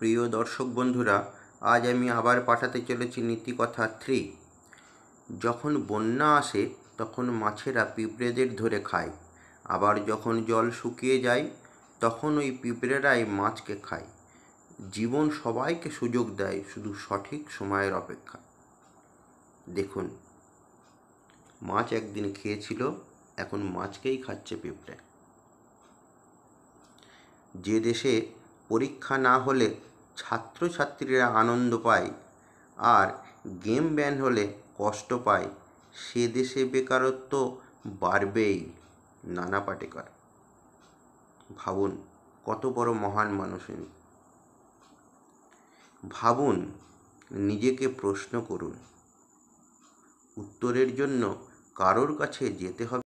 প্রিয় দর্শক বন্ধুরা আজ আমি আবার পাঠাতে চলেছি নীতিকথা থ্রি যখন বন্যা আসে তখন মাছেরা পিঁপড়েদের ধরে খায় আবার যখন জল শুকিয়ে যায় তখন ওই পিঁপড়েরাই মাছকে খায় জীবন সবাইকে সুযোগ দেয় শুধু সঠিক সময়ের অপেক্ষা দেখুন মাছ একদিন খেয়েছিল এখন মাছকেই খাচ্ছে পিঁপড়ে যে দেশে পরীক্ষা না হলে ছাত্রছাত্রীরা আনন্দ পায় আর গেম ব্যান হলে কষ্ট পায় সে দেশে বেকারত্ব বাড়বেই নানা পাটেকার ভাবুন কত বড় মহান মানুষ ভাবুন নিজেকে প্রশ্ন করুন উত্তরের জন্য কারোর কাছে যেতে হবে